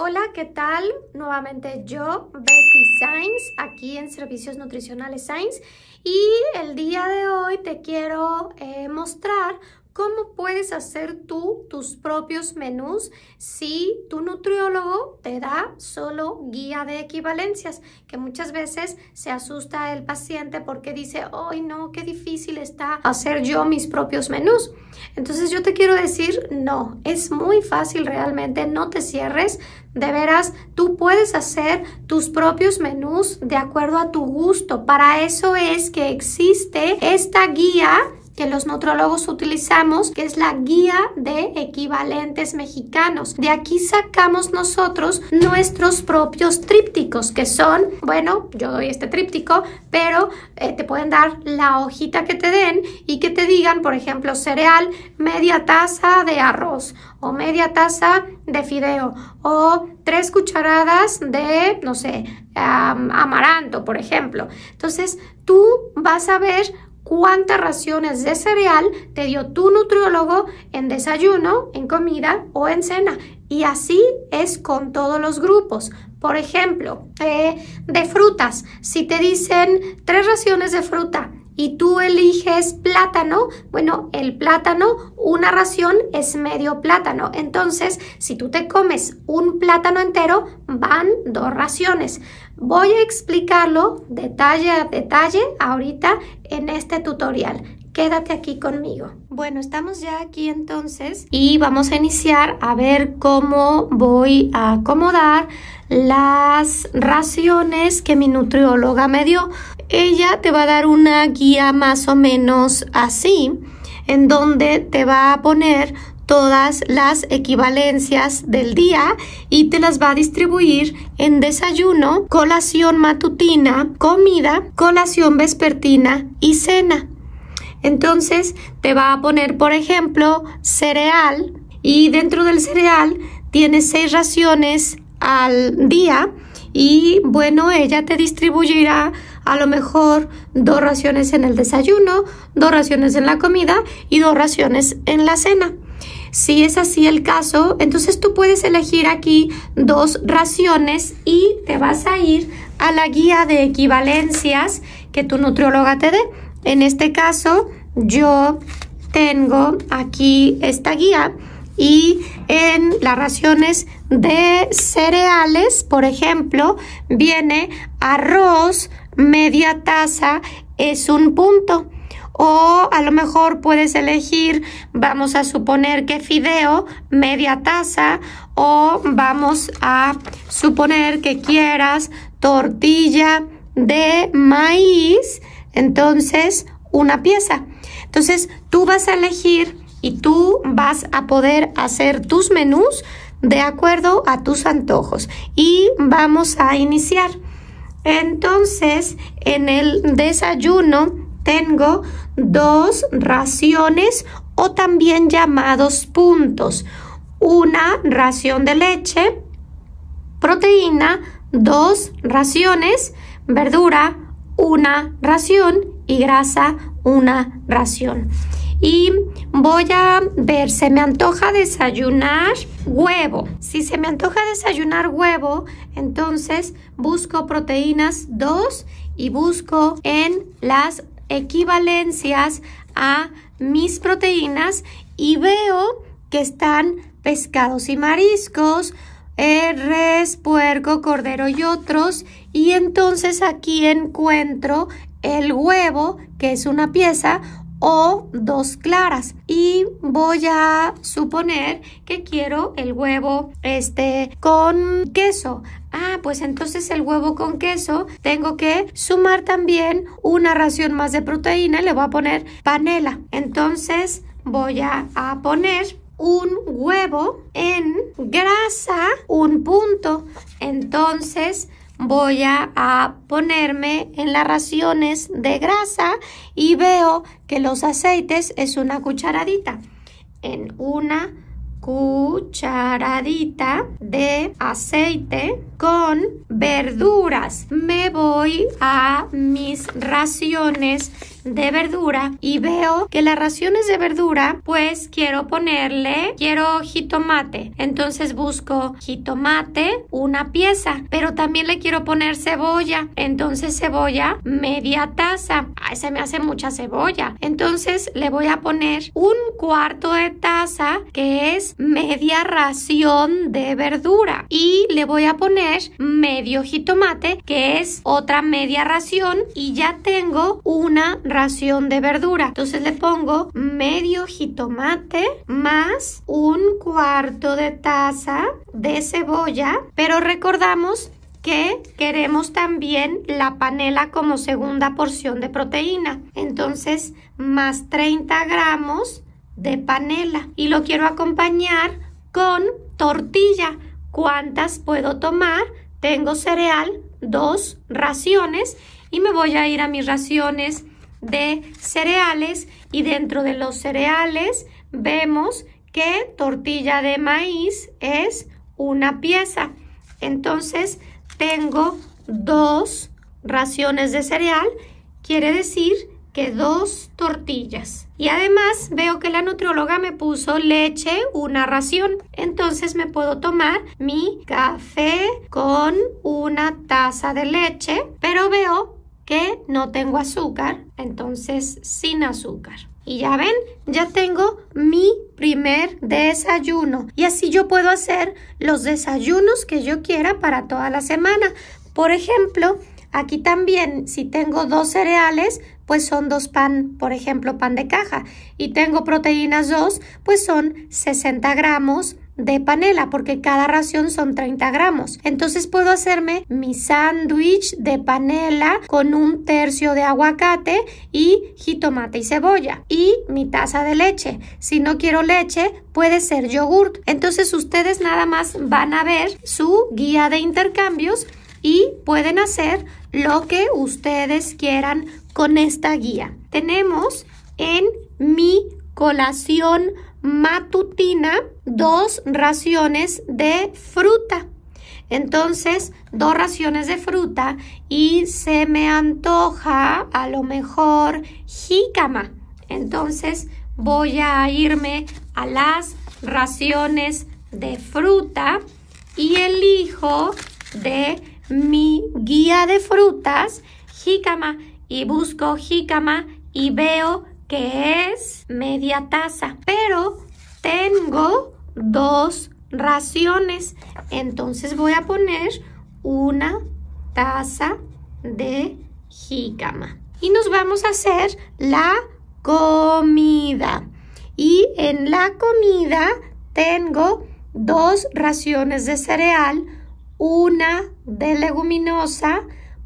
Hola, ¿qué tal? Nuevamente yo, Becky Sainz, aquí en Servicios Nutricionales Sainz y el día de hoy te quiero eh, mostrar ¿Cómo puedes hacer tú tus propios menús si tu nutriólogo te da solo guía de equivalencias? Que muchas veces se asusta el paciente porque dice, ¡ay no, qué difícil está hacer yo mis propios menús! Entonces yo te quiero decir, no, es muy fácil realmente, no te cierres, de veras, tú puedes hacer tus propios menús de acuerdo a tu gusto. Para eso es que existe esta guía que los nutrólogos utilizamos, que es la guía de equivalentes mexicanos. De aquí sacamos nosotros nuestros propios trípticos, que son, bueno, yo doy este tríptico, pero eh, te pueden dar la hojita que te den y que te digan, por ejemplo, cereal, media taza de arroz o media taza de fideo o tres cucharadas de, no sé, amaranto, por ejemplo. Entonces, tú vas a ver cuántas raciones de cereal te dio tu nutriólogo en desayuno, en comida o en cena. Y así es con todos los grupos. Por ejemplo, eh, de frutas, si te dicen tres raciones de fruta y tú eliges plátano, bueno, el plátano, una ración es medio plátano. Entonces, si tú te comes un plátano entero, van dos raciones. Voy a explicarlo detalle a detalle ahorita en este tutorial. Quédate aquí conmigo. Bueno, estamos ya aquí entonces y vamos a iniciar a ver cómo voy a acomodar las raciones que mi nutrióloga me dio. Ella te va a dar una guía más o menos así, en donde te va a poner todas las equivalencias del día y te las va a distribuir en desayuno, colación matutina, comida, colación vespertina y cena. Entonces te va a poner, por ejemplo, cereal y dentro del cereal tienes seis raciones al día y bueno, ella te distribuirá a lo mejor dos raciones en el desayuno, dos raciones en la comida y dos raciones en la cena. Si es así el caso, entonces tú puedes elegir aquí dos raciones y te vas a ir a la guía de equivalencias que tu nutrióloga te dé. En este caso, yo tengo aquí esta guía y en las raciones de cereales, por ejemplo, viene arroz, media taza, es un punto. O a lo mejor puedes elegir, vamos a suponer que fideo, media taza, o vamos a suponer que quieras tortilla de maíz, entonces una pieza. Entonces tú vas a elegir y tú vas a poder hacer tus menús de acuerdo a tus antojos. Y vamos a iniciar. Entonces, en el desayuno tengo dos raciones o también llamados puntos. Una ración de leche, proteína, dos raciones, verdura, una ración y grasa, una ración. Y voy a ver, se me antoja desayunar huevo. Si se me antoja desayunar huevo, entonces busco proteínas 2 y busco en las equivalencias a mis proteínas y veo que están pescados y mariscos, eh, res, puerco, cordero y otros. Y entonces aquí encuentro el huevo, que es una pieza, o dos claras y voy a suponer que quiero el huevo este con queso Ah, pues entonces el huevo con queso tengo que sumar también una ración más de proteína y le voy a poner panela. Entonces voy a, poner un huevo en grasa, un punto. Entonces voy a, ponerme en las raciones de grasa y veo que los aceites es una cucharadita. En una cucharadita de aceite con verduras. Me voy a mis raciones de verdura y veo que las raciones de verdura pues quiero ponerle quiero jitomate entonces busco jitomate una pieza pero también le quiero poner cebolla entonces cebolla media taza a se me hace mucha cebolla entonces le voy a poner un cuarto de taza que es media ración de verdura y le voy a poner medio jitomate que es otra media ración y ya tengo una ración ración de verdura. Entonces le pongo medio jitomate más un cuarto de taza de cebolla, pero recordamos que queremos también la panela como segunda porción de proteína. Entonces, más 30 gramos de panela. Y lo quiero acompañar con tortilla. ¿Cuántas puedo tomar? Tengo cereal, dos raciones y me voy a ir a mis raciones de cereales y dentro de los cereales vemos que tortilla de maíz es una pieza. Entonces tengo dos raciones de cereal, quiere decir que dos tortillas. Y además veo que la nutrióloga me puso leche, una ración. Entonces me puedo tomar mi café con una taza de leche, pero veo que no tengo azúcar, entonces sin azúcar. Y ya ven, ya tengo mi primer desayuno. Y así yo puedo hacer los desayunos que yo quiera para toda la semana. Por ejemplo, aquí también si tengo dos cereales, pues son dos pan, por ejemplo, pan de caja. Y tengo proteínas dos, pues son 60 gramos de panela porque cada ración son 30 gramos. Entonces puedo hacerme mi sándwich de panela con un tercio de aguacate y jitomate y cebolla y mi taza de leche. Si no quiero leche, puede ser yogurt. Entonces ustedes nada más van a ver su guía de intercambios y pueden hacer lo que ustedes quieran con esta guía. Tenemos en mi colación matutina dos raciones de fruta. Entonces, dos raciones de fruta y se me antoja a lo mejor jícama. Entonces, voy a irme a las raciones de fruta y elijo de mi guía de frutas jícama y busco jícama y veo que es media taza, pero tengo dos raciones, entonces voy a poner una taza de jícama. Y nos vamos a hacer la comida. Y en la comida tengo dos raciones de cereal, una de leguminosa,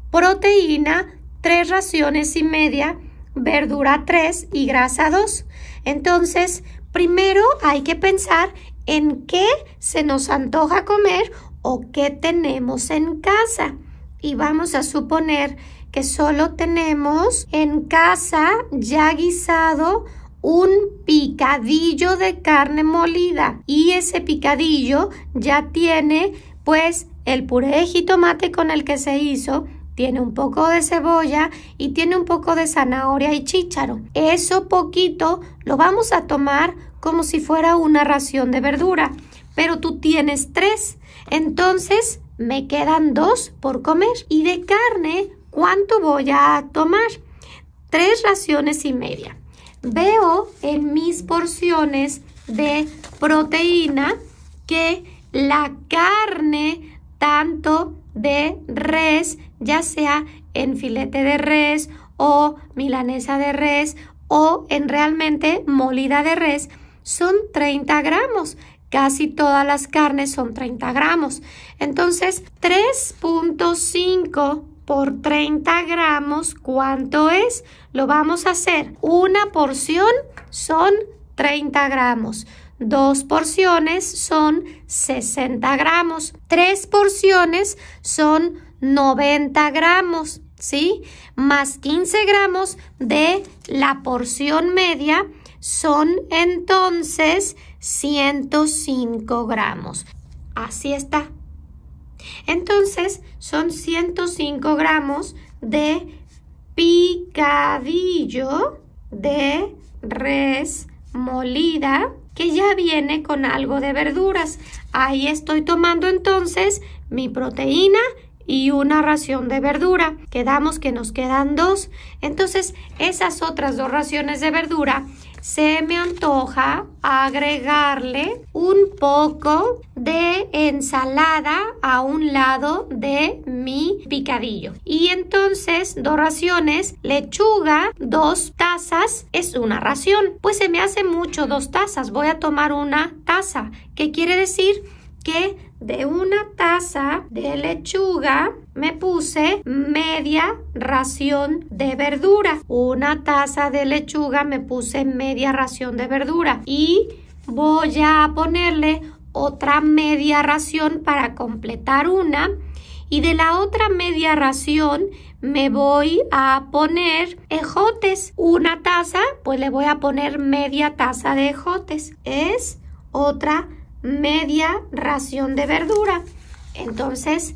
proteína, tres raciones y media verdura 3 y grasa 2. Entonces, primero hay que pensar en qué se nos antoja comer o qué tenemos en casa. Y vamos a suponer que solo tenemos en casa ya guisado un picadillo de carne molida y ese picadillo ya tiene pues el puré de tomate con el que se hizo tiene un poco de cebolla y tiene un poco de zanahoria y chícharo. Eso poquito lo vamos a tomar como si fuera una ración de verdura, pero tú tienes tres, entonces me quedan dos por comer. Y de carne, ¿cuánto voy a tomar? Tres raciones y media. Veo en mis porciones de proteína que la carne, tanto de res, ya sea en filete de res o milanesa de res o en realmente molida de res, son 30 gramos. Casi todas las carnes son 30 gramos. Entonces, 3.5 por 30 gramos, ¿cuánto es? Lo vamos a hacer. Una porción son 30 gramos. Dos porciones son 60 gramos. Tres porciones son 90 gramos, ¿sí? Más 15 gramos de la porción media son entonces 105 gramos. Así está. Entonces son 105 gramos de picadillo de res molida que ya viene con algo de verduras. Ahí estoy tomando entonces mi proteína y una ración de verdura. Quedamos que nos quedan dos. Entonces, esas otras dos raciones de verdura se me antoja agregarle un poco de ensalada a un lado de mi picadillo. Y entonces, dos raciones, lechuga, dos tazas, es una ración. Pues se me hace mucho dos tazas. Voy a tomar una taza. ¿Qué quiere decir? que de una taza de lechuga me puse media ración de verdura. Una taza de lechuga me puse media ración de verdura. Y voy a ponerle otra media ración para completar una. Y de la otra media ración me voy a poner ejotes. Una taza, pues le voy a poner media taza de ejotes. Es otra media ración de verdura. Entonces,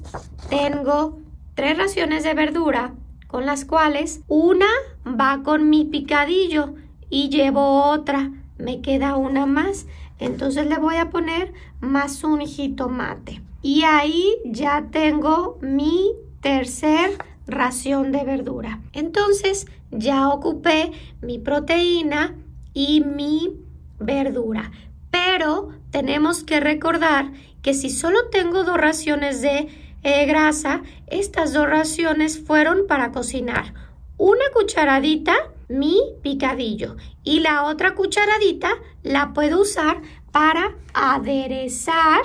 tengo tres raciones de verdura con las cuales una va con mi picadillo y llevo otra. Me queda una más. Entonces le voy a poner más un jitomate. Y ahí ya tengo mi tercer ración de verdura. Entonces ya ocupé mi proteína y mi verdura. Pero tenemos que recordar que si solo tengo dos raciones de eh, grasa, estas dos raciones fueron para cocinar. Una cucharadita, mi picadillo, y la otra cucharadita la puedo usar para aderezar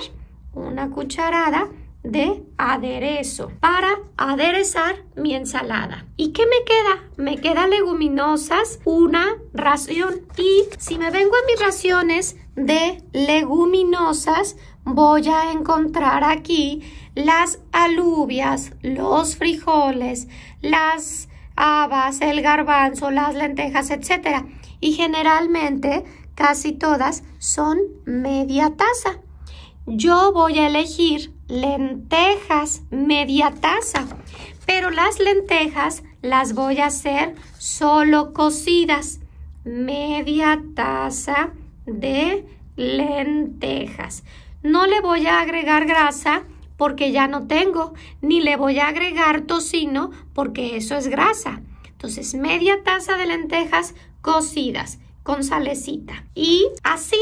una cucharada de aderezo para aderezar mi ensalada. ¿Y qué me queda? Me queda leguminosas, una ración. Y si me vengo a mis raciones de leguminosas, voy a encontrar aquí las alubias, los frijoles, las habas, el garbanzo, las lentejas, etc. Y generalmente casi todas son media taza. Yo voy a elegir lentejas, media taza. Pero las lentejas las voy a hacer solo cocidas. Media taza de lentejas. No le voy a agregar grasa porque ya no tengo, ni le voy a agregar tocino porque eso es grasa. Entonces, media taza de lentejas cocidas con salecita. Y así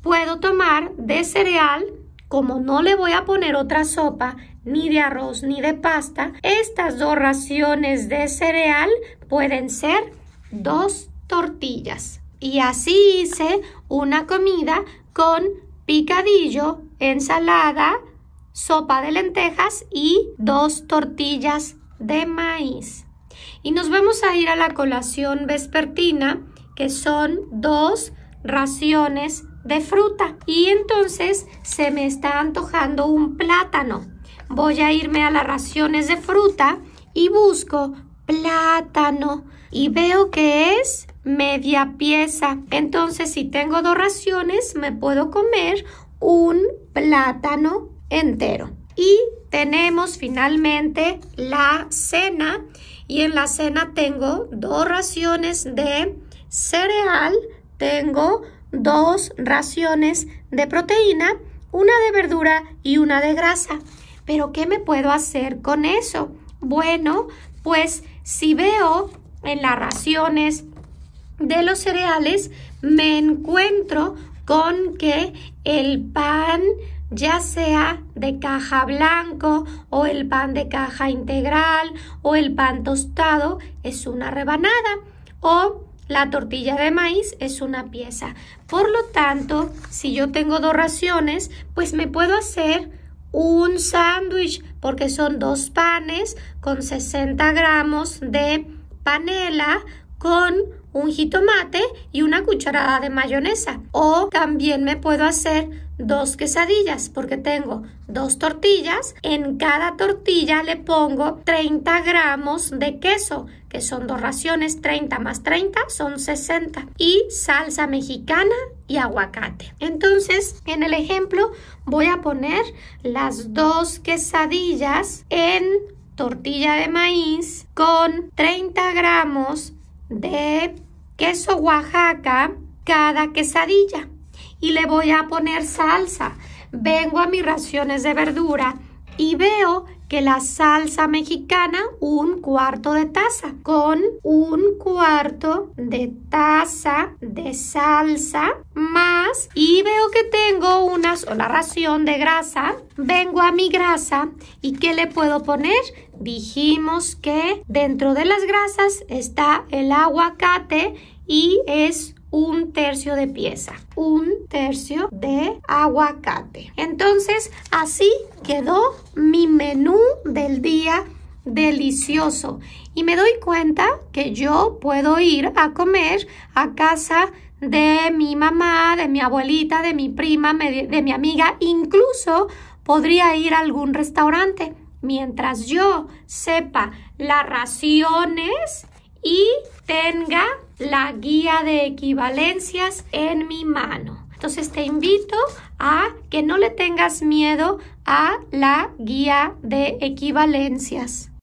puedo tomar de cereal como no le voy a poner otra sopa, ni de arroz ni de pasta, estas dos raciones de cereal pueden ser dos tortillas. Y así hice una comida con picadillo, ensalada, sopa de lentejas y dos tortillas de maíz. Y nos vamos a ir a la colación vespertina, que son dos raciones de fruta y entonces se me está antojando un plátano. Voy a irme a las raciones de fruta y busco plátano y veo que es media pieza. Entonces si tengo dos raciones me puedo comer un plátano entero. Y tenemos finalmente la cena y en la cena tengo dos raciones de cereal, tengo dos raciones de proteína, una de verdura y una de grasa. Pero ¿qué me puedo hacer con eso? Bueno, pues si veo en las raciones de los cereales, me encuentro con que el pan ya sea de caja blanco o el pan de caja integral o el pan tostado es una rebanada o la tortilla de maíz es una pieza. Por lo tanto, si yo tengo dos raciones, pues me puedo hacer un sándwich porque son dos panes con 60 gramos de panela con un jitomate y una cucharada de mayonesa. O también me puedo hacer dos quesadillas porque tengo dos tortillas. En cada tortilla le pongo 30 gramos de queso, que son dos raciones, 30 más 30 son 60. Y salsa mexicana y aguacate. Entonces, en el ejemplo voy a poner las dos quesadillas en tortilla de maíz con 30 gramos de queso Oaxaca cada quesadilla y le voy a poner salsa. Vengo a mis raciones de verdura y veo que la salsa mexicana un cuarto de taza con un cuarto de taza de salsa más y veo que tengo una sola ración de grasa vengo a mi grasa y qué le puedo poner dijimos que dentro de las grasas está el aguacate y es un tercio de pieza, un tercio de aguacate. Entonces, así quedó mi menú del día delicioso. Y me doy cuenta que yo puedo ir a comer a casa de mi mamá, de mi abuelita, de mi prima, de mi amiga, incluso podría ir a algún restaurante. Mientras yo sepa las raciones y tenga la guía de equivalencias en mi mano. Entonces te invito a que no le tengas miedo a la guía de equivalencias.